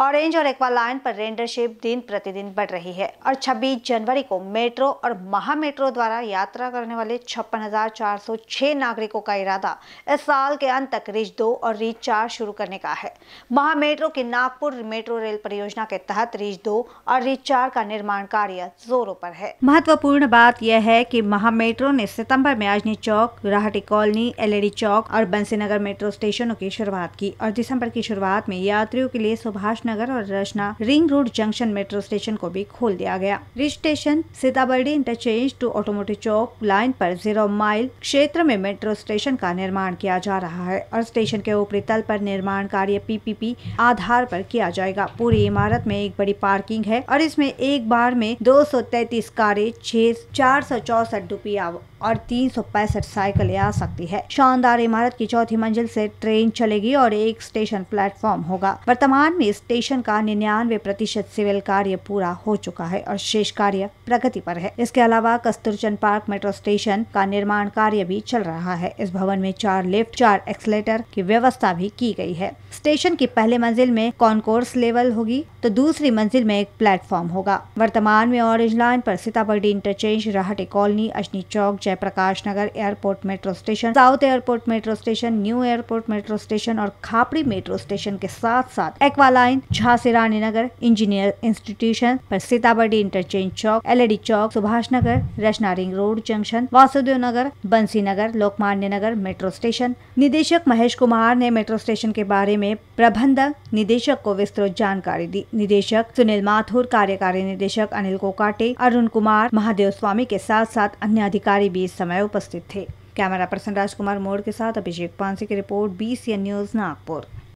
orange और aqua line पर रेंडरशिप दिन प्रतिदिन बढ़ रही है और 26 जनवरी को मेट्रो और महा मेट्रो द्वारा यात्रा करने वाले छप्पन नागरिकों का इरादा इस साल के अंत तक रिज दो और रीच चार शुरू करने का है महा मेट्रो की नागपुर मेट्रो रेल परियोजना के तहत रिज दो और रीच चार का निर्माण कार्य जोरों पर है महत्वपूर्ण बात यह है की महा मेट्रो ने सितम्बर में अजनी चौक गुराहटी कॉलोनी एल चौक और बंसी मेट्रो स्टेशनों की शुरुआत की और दिसम्बर की शुरुआत में यात्रियों के लिए सुभाष राजनगर और Rachna ring road junction metro station को भी खोल दिया गया रिज station Sitabardi interchange to automotive Chowk line पर जीरो माइल क्षेत्र में मेट्रो स्टेशन का निर्माण किया जा रहा है और स्टेशन के ऊपरी तल पर निर्माण कार्य पीपीपी आधार पर किया जाएगा पूरी इमारत में एक बड़ी पार्किंग है और इसमें एक बार में तैतीस कारें छह चार सौ चौसठ दुपिया और तीन सौ पैंसठ साइकिलें आ सकती है शानदार इमारत की चौथी मंजिल से ट्रेन चलेगी और एक स्टेशन प्लेटफॉर्म होगा वर्तमान में स्टेशन का निन्यानवे प्रतिशत सिविल कार्य पूरा हो चुका है और शेष कार्य प्रगति पर है इसके अलावा कस्तूरचंद पार्क मेट्रो स्टेशन का निर्माण कार्य भी चल रहा है इस भवन में चार लिफ्ट चार एक्सलेटर की व्यवस्था भी की गई है स्टेशन की पहले मंजिल में कॉन्कोर्स लेवल होगी तो दूसरी मंजिल में एक प्लेटफॉर्म होगा वर्तमान में ऑरेंज लाइन पर Sitabardi interchange Rahate colony Ajni Chowk Jaiprakash Nagar airport metro station south airport metro station new airport metro station और खापड़ी मेट्रो स्टेशन के साथ साथ aqua line Jhansi Rani Nagar engineer institution पर Sitabardi interchange Chowk LED Chowk Subhash Nagar Rachna ring road junction Vasudev Nagar Bansi Nagar Lokmanya Nagar metro station निदेशक महेश कुमार ने मेट्रो स्टेशन के बारे में प्रबंधक निदेशक को विस्तृत जानकारी दी निदेशक सुनील माथुर कार्यकारी निदेशक अनिल कोकाटे अरुण कुमार महादेव स्वामी के साथ साथ अन्य अधिकारी भी इस समय उपस्थित थे कैमरा पर्सन राजकुमार मोड़ के साथ अभिषेक पांसे की रिपोर्ट बी न्यूज नागपुर